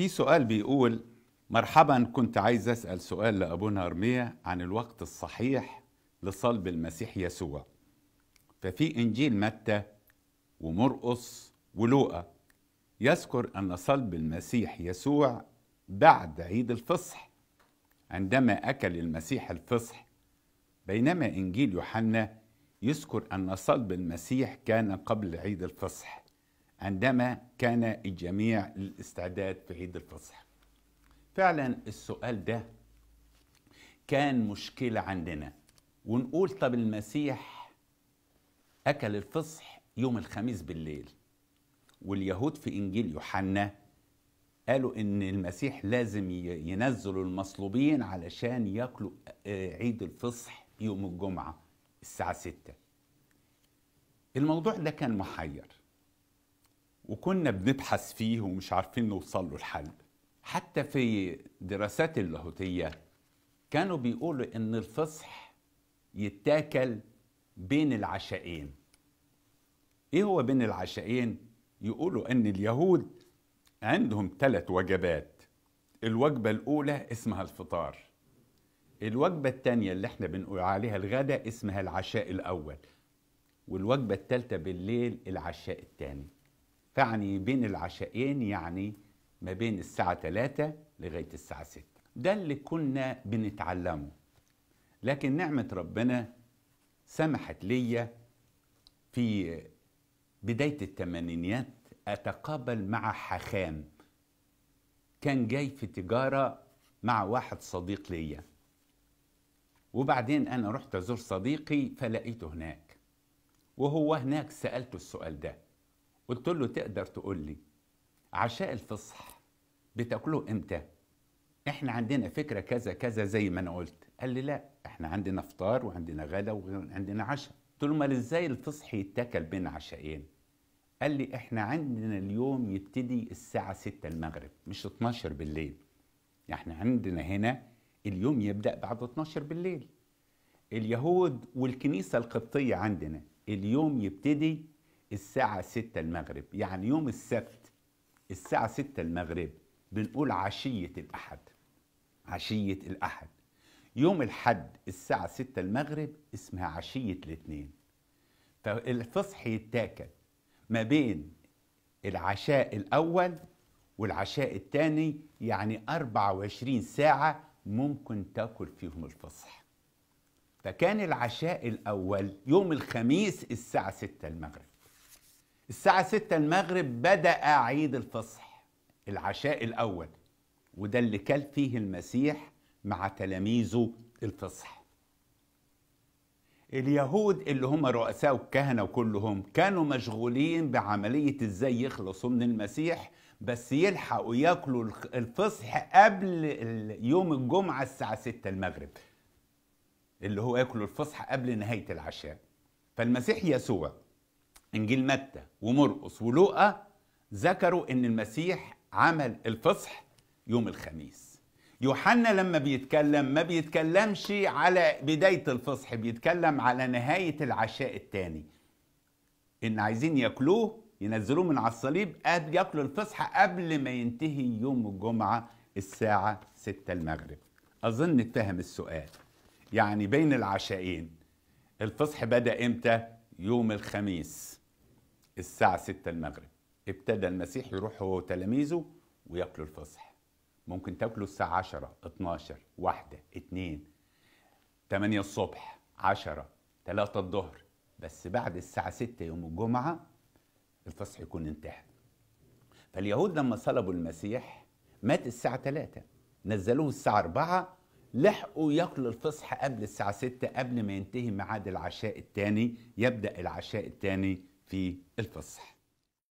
في سؤال بيقول مرحبا كنت عايز أسأل سؤال لأبونا أرمية عن الوقت الصحيح لصلب المسيح يسوع ففي إنجيل متى ومرقص ولوقا يذكر أن صلب المسيح يسوع بعد عيد الفصح عندما أكل المسيح الفصح بينما إنجيل يوحنا يذكر أن صلب المسيح كان قبل عيد الفصح عندما كان الجميع للاستعداد في عيد الفصح فعلا السؤال ده كان مشكلة عندنا ونقول طب المسيح أكل الفصح يوم الخميس بالليل واليهود في إنجيل يوحنا قالوا إن المسيح لازم ينزل المصلوبين علشان ياكلوا آه، عيد الفصح يوم الجمعة الساعة 6 الموضوع ده كان محير وكنا بنبحث فيه ومش عارفين نوصل له الحل حتى في دراسات اللاهوتية كانوا بيقولوا إن الفصح يتاكل بين العشائين إيه هو بين العشائين؟ يقولوا إن اليهود عندهم ثلاث وجبات الوجبة الأولى اسمها الفطار الوجبة الثانية اللي احنا بنقول عليها الغداء اسمها العشاء الأول والوجبة الثالثة بالليل العشاء الثاني تعني بين العشاءين يعني ما بين الساعة 3 لغاية الساعة 6 ده اللي كنا بنتعلمه لكن نعمة ربنا سمحت ليا في بداية الثمانينيات أتقابل مع حخام كان جاي في تجارة مع واحد صديق ليا وبعدين أنا رحت أزور صديقي فلقيته هناك وهو هناك سألته السؤال ده قلت له تقدر تقول لي عشاء الفصح بتاكله امتى احنا عندنا فكره كذا كذا زي ما انا قلت قال لي لا احنا عندنا فطار وعندنا غدا وعندنا عشاء قلت له امال ازاي الفصح يتاكل بين عشاءين قال لي احنا عندنا اليوم يبتدي الساعه 6 المغرب مش 12 بالليل احنا عندنا هنا اليوم يبدا بعد 12 بالليل اليهود والكنيسه القبطيه عندنا اليوم يبتدي الساعة 6 المغرب يعني يوم السبت الساعة 6 المغرب بنقول عشية الأحد عشية الأحد يوم الحد الساعة 6 المغرب اسمها عشية الاثنين فالفصح يتاكل ما بين العشاء الأول والعشاء الثاني يعني 24 ساعة ممكن تاكل فيهم الفصح فكان العشاء الأول يوم الخميس الساعة 6 المغرب الساعة 6 المغرب بدأ عيد الفصح العشاء الأول وده اللي كل فيه المسيح مع تلاميذه الفصح اليهود اللي هم رؤساء الكهنة وكلهم كانوا مشغولين بعملية ازاي يخلصوا من المسيح بس يلحقوا ياكلوا الفصح قبل يوم الجمعة الساعة 6 المغرب اللي هو ياكلوا الفصح قبل نهاية العشاء فالمسيح يسوع انجيل متى ومرقص ولوقا ذكروا ان المسيح عمل الفصح يوم الخميس يوحنا لما بيتكلم ما بيتكلمش على بداية الفصح بيتكلم على نهاية العشاء الثاني إن عايزين ياكلوه ينزلوه من على الصليب قد ياكلوا الفصح قبل ما ينتهي يوم الجمعة الساعة 6 المغرب أظن اتهم السؤال يعني بين العشاءين الفصح بدأ إمتى؟ يوم الخميس الساعة 6 المغرب ابتدى المسيح يروح هو وتلاميذه وياكلوا الفصح ممكن تاكلوا الساعة 10 12 1 2 8 الصبح 10 3 الظهر بس بعد الساعة 6 يوم الجمعة الفصح يكون انتهى فاليهود لما صلبوا المسيح مات الساعة 3 نزلوه الساعة 4 لحقوا ياكلوا الفصح قبل الساعة 6 قبل ما ينتهي ميعاد العشاء الثاني يبدأ العشاء الثاني في الفصح